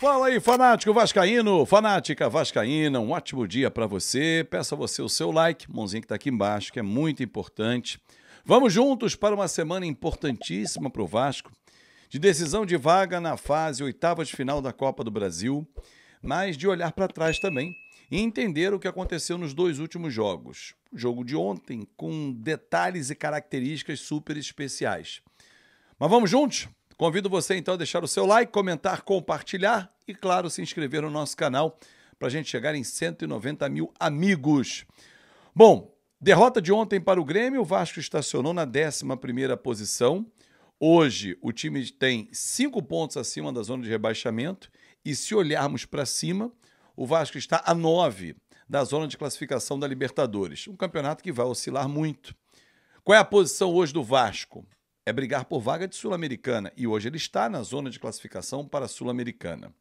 Fala aí, fanático vascaíno, fanática vascaína, um ótimo dia para você. Peça você o seu like, mãozinha que está aqui embaixo, que é muito importante. Vamos juntos para uma semana importantíssima para o Vasco, de decisão de vaga na fase oitava de final da Copa do Brasil, mas de olhar para trás também e entender o que aconteceu nos dois últimos jogos. O jogo de ontem com detalhes e características super especiais. Mas vamos juntos? Convido você então a deixar o seu like, comentar, compartilhar e, claro, se inscrever no nosso canal para a gente chegar em 190 mil amigos. Bom, derrota de ontem para o Grêmio, o Vasco estacionou na 11ª posição. Hoje o time tem cinco pontos acima da zona de rebaixamento e se olharmos para cima, o Vasco está a nove da zona de classificação da Libertadores, um campeonato que vai oscilar muito. Qual é a posição hoje do Vasco? é brigar por vaga de Sul-Americana e hoje ele está na zona de classificação para a Sul-Americana.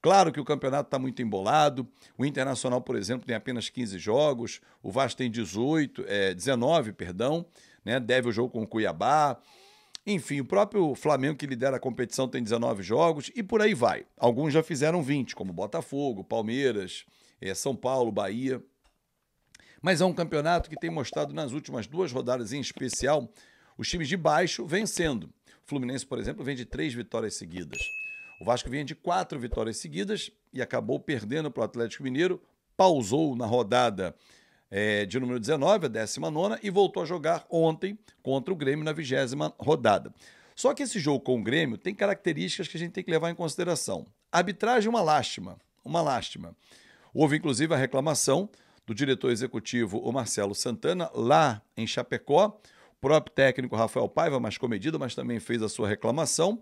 Claro que o campeonato está muito embolado. O Internacional, por exemplo, tem apenas 15 jogos. O Vasco tem 18, é, 19, perdão. Né? Deve o jogo com o Cuiabá. Enfim, o próprio Flamengo, que lidera a competição, tem 19 jogos e por aí vai. Alguns já fizeram 20, como Botafogo, Palmeiras, é, São Paulo, Bahia. Mas é um campeonato que tem mostrado nas últimas duas rodadas, em especial, os times de baixo vencendo. O Fluminense, por exemplo, vem de três vitórias seguidas. O Vasco vem de quatro vitórias seguidas e acabou perdendo para o Atlético Mineiro, pausou na rodada é, de número 19, a 19, e voltou a jogar ontem contra o Grêmio na vigésima rodada. Só que esse jogo com o Grêmio tem características que a gente tem que levar em consideração. arbitragem é uma lástima, uma lástima. Houve inclusive a reclamação do diretor executivo, o Marcelo Santana, lá em Chapecó, próprio técnico Rafael Paiva, mais comedido, mas também fez a sua reclamação,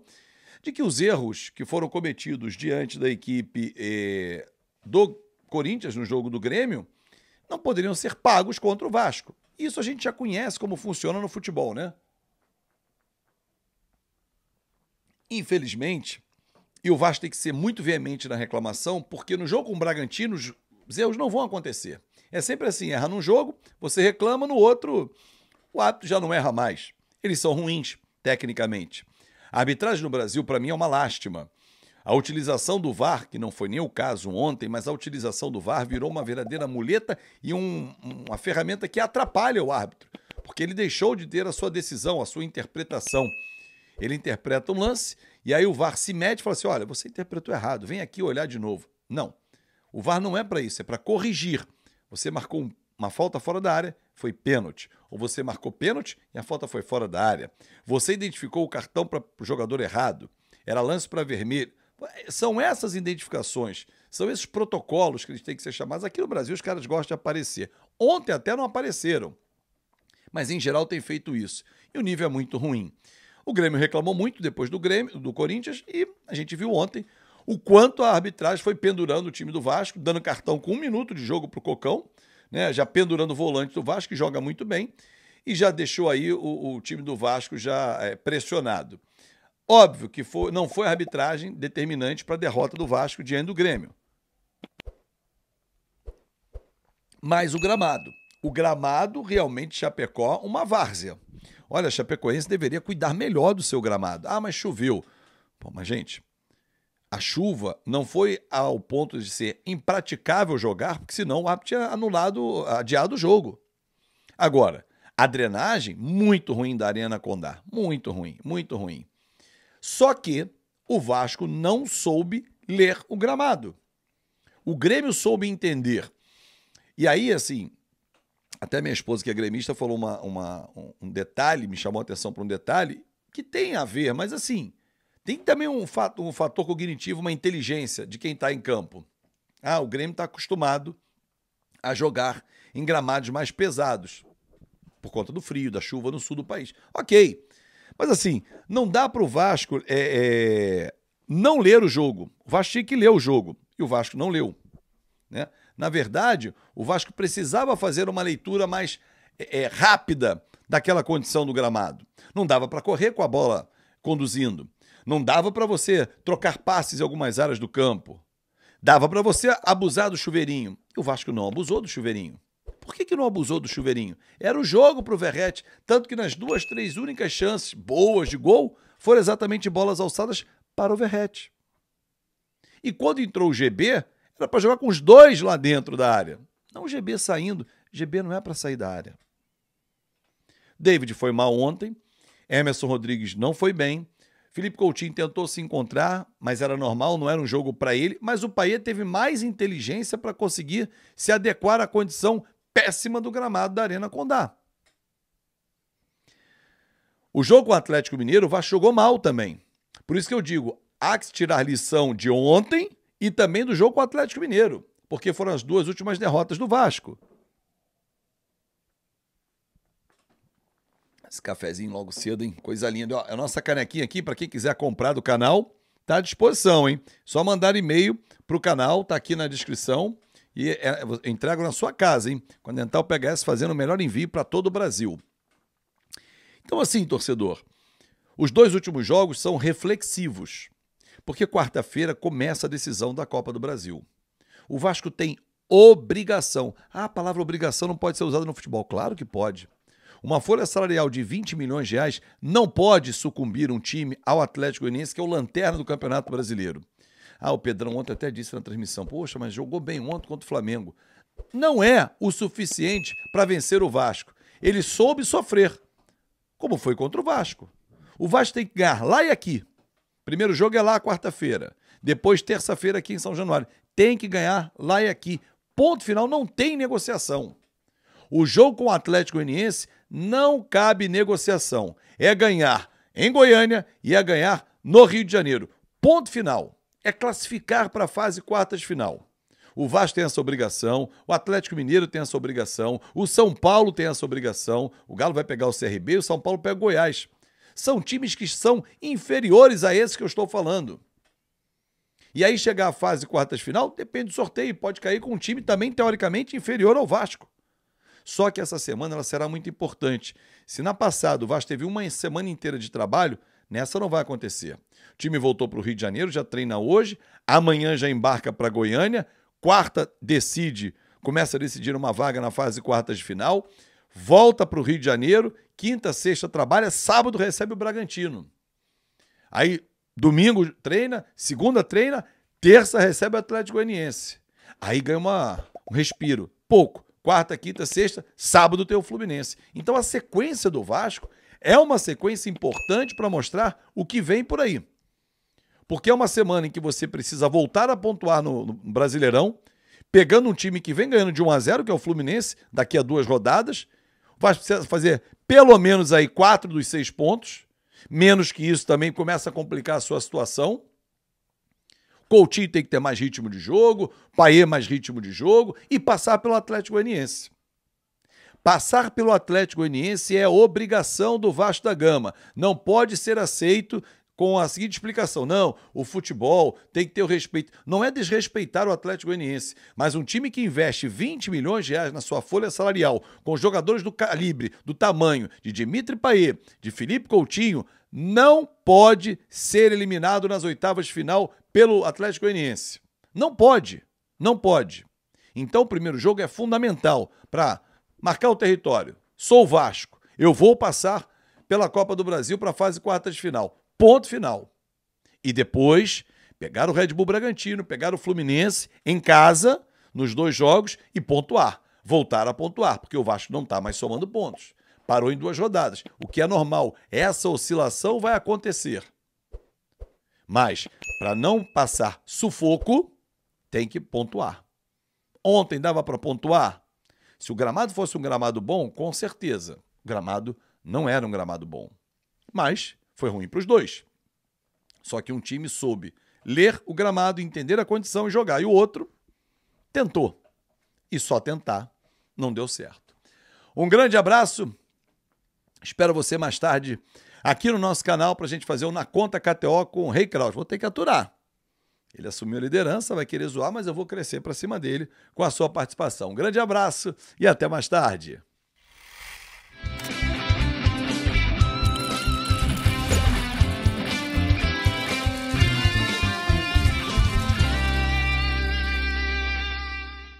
de que os erros que foram cometidos diante da equipe eh, do Corinthians no jogo do Grêmio não poderiam ser pagos contra o Vasco. Isso a gente já conhece como funciona no futebol, né? Infelizmente, e o Vasco tem que ser muito veemente na reclamação, porque no jogo com o Bragantino, os erros não vão acontecer. É sempre assim: erra num jogo, você reclama, no outro o árbitro já não erra mais. Eles são ruins, tecnicamente. A arbitragem no Brasil, para mim, é uma lástima. A utilização do VAR, que não foi nem o caso ontem, mas a utilização do VAR virou uma verdadeira muleta e um, uma ferramenta que atrapalha o árbitro, porque ele deixou de ter a sua decisão, a sua interpretação. Ele interpreta um lance e aí o VAR se mete e fala assim: olha, você interpretou errado, vem aqui olhar de novo. Não. O VAR não é para isso, é para corrigir. Você marcou uma falta fora da área, foi pênalti, ou você marcou pênalti e a falta foi fora da área. Você identificou o cartão para o jogador errado, era lance para vermelho. São essas identificações, são esses protocolos que eles têm que ser chamados. Aqui no Brasil os caras gostam de aparecer. Ontem até não apareceram, mas em geral tem feito isso. E o nível é muito ruim. O Grêmio reclamou muito depois do Grêmio, do Corinthians, e a gente viu ontem o quanto a arbitragem foi pendurando o time do Vasco, dando cartão com um minuto de jogo para o Cocão né? já pendurando o volante do Vasco, que joga muito bem, e já deixou aí o, o time do Vasco já é, pressionado. Óbvio que foi, não foi a arbitragem determinante para a derrota do Vasco diante do Grêmio. Mas o gramado. O gramado realmente Chapecó, uma várzea. Olha, a Chapecoense deveria cuidar melhor do seu gramado. Ah, mas choveu. Bom, mas gente, a chuva não foi ao ponto de ser impraticável jogar, porque senão o árbitro tinha anulado, adiado o jogo. Agora, a drenagem, muito ruim da Arena Condá. Muito ruim, muito ruim. Só que o Vasco não soube ler o gramado. O Grêmio soube entender. E aí, assim, até minha esposa, que é gremista, falou uma, uma um detalhe, me chamou a atenção para um detalhe, que tem a ver, mas assim, tem também um, fato, um fator cognitivo, uma inteligência de quem está em campo. Ah, o Grêmio está acostumado a jogar em gramados mais pesados, por conta do frio, da chuva no sul do país. Ok. Mas assim, não dá para o Vasco é, é, não ler o jogo. O Vasco tinha que ler o jogo e o Vasco não leu. Né? Na verdade, o Vasco precisava fazer uma leitura mais é, é rápida daquela condição do gramado. Não dava para correr com a bola conduzindo. Não dava para você trocar passes em algumas áreas do campo. Dava para você abusar do chuveirinho. E o Vasco não abusou do chuveirinho. Por que, que não abusou do chuveirinho? Era o jogo para o Verrete. Tanto que nas duas, três únicas chances boas de gol foram exatamente bolas alçadas para o Verrete. E quando entrou o GB, era para jogar com os dois lá dentro da área. Não o GB saindo. GB não é para sair da área. David foi mal ontem. Emerson Rodrigues não foi bem. Felipe Coutinho tentou se encontrar, mas era normal, não era um jogo para ele. Mas o Payet teve mais inteligência para conseguir se adequar à condição péssima do gramado da Arena Condá. O jogo com o Atlético Mineiro, o Vasco jogou mal também. Por isso que eu digo, há que tirar lição de ontem e também do jogo com o Atlético Mineiro, porque foram as duas últimas derrotas do Vasco. Esse cafezinho logo cedo, hein? Coisa linda. Ó, a nossa canequinha aqui, para quem quiser comprar do canal, tá à disposição, hein? Só mandar e-mail pro canal, tá aqui na descrição. E é, entrego na sua casa, hein? Continental PHS fazendo o melhor envio para todo o Brasil. Então, assim, torcedor, os dois últimos jogos são reflexivos, porque quarta-feira começa a decisão da Copa do Brasil. O Vasco tem obrigação. Ah, a palavra obrigação não pode ser usada no futebol. Claro que pode. Uma folha salarial de 20 milhões de reais não pode sucumbir um time ao Atlético Goianiense, que é o lanterna do Campeonato Brasileiro. Ah, o Pedrão ontem até disse na transmissão: Poxa, mas jogou bem ontem contra o Flamengo. Não é o suficiente para vencer o Vasco. Ele soube sofrer, como foi contra o Vasco. O Vasco tem que ganhar lá e aqui. Primeiro jogo é lá quarta-feira. Depois, terça-feira, aqui em São Januário. Tem que ganhar lá e aqui. Ponto final, não tem negociação. O jogo com o Atlético Goianiense não cabe negociação. É ganhar em Goiânia e é ganhar no Rio de Janeiro. Ponto final. É classificar para a fase quartas final. O Vasco tem essa obrigação, o Atlético Mineiro tem essa obrigação, o São Paulo tem essa obrigação, o Galo vai pegar o CRB e o São Paulo pega o Goiás. São times que são inferiores a esse que eu estou falando. E aí chegar à fase quartas final, depende do sorteio, pode cair com um time também teoricamente inferior ao Vasco. Só que essa semana ela será muito importante. Se na passada o Vasco teve uma semana inteira de trabalho, nessa não vai acontecer. O time voltou para o Rio de Janeiro, já treina hoje, amanhã já embarca para Goiânia, quarta decide, começa a decidir uma vaga na fase quartas de final, volta para o Rio de Janeiro, quinta, sexta trabalha, sábado recebe o Bragantino. Aí domingo treina, segunda treina, terça recebe o Atlético Goianiense. Aí ganha uma, um respiro. Pouco quarta, quinta, sexta, sábado tem o Fluminense. Então a sequência do Vasco é uma sequência importante para mostrar o que vem por aí. Porque é uma semana em que você precisa voltar a pontuar no, no Brasileirão, pegando um time que vem ganhando de 1 a 0, que é o Fluminense, daqui a duas rodadas. O Vasco precisa fazer pelo menos aí quatro dos seis pontos. Menos que isso também começa a complicar a sua situação. Coutinho tem que ter mais ritmo de jogo, Paê mais ritmo de jogo e passar pelo Atlético Goianiense. Passar pelo Atlético Goianiense é obrigação do Vasco da Gama. Não pode ser aceito com a seguinte explicação: não, o futebol tem que ter o respeito. Não é desrespeitar o Atlético Goianiense, mas um time que investe 20 milhões de reais na sua folha salarial, com jogadores do calibre, do tamanho de Dimitri Payet, de Felipe Coutinho, não pode ser eliminado nas oitavas de final pelo Atlético Goianiense. Não pode, não pode. Então o primeiro jogo é fundamental para marcar o território. Sou o Vasco, eu vou passar pela Copa do Brasil para a fase quartas de final. Ponto final. E depois pegar o Red Bull Bragantino, pegar o Fluminense em casa nos dois jogos e pontuar. Voltar a pontuar, porque o Vasco não está mais somando pontos. Parou em duas rodadas, o que é normal. Essa oscilação vai acontecer. Mas, para não passar sufoco, tem que pontuar. Ontem dava para pontuar? Se o gramado fosse um gramado bom, com certeza. O gramado não era um gramado bom. Mas foi ruim para os dois. Só que um time soube ler o gramado, entender a condição e jogar. E o outro tentou. E só tentar não deu certo. Um grande abraço. Espero você mais tarde aqui no nosso canal para a gente fazer o Na Conta KTO com o Rei Kraus. Vou ter que aturar. Ele assumiu a liderança, vai querer zoar, mas eu vou crescer para cima dele com a sua participação. Um grande abraço e até mais tarde.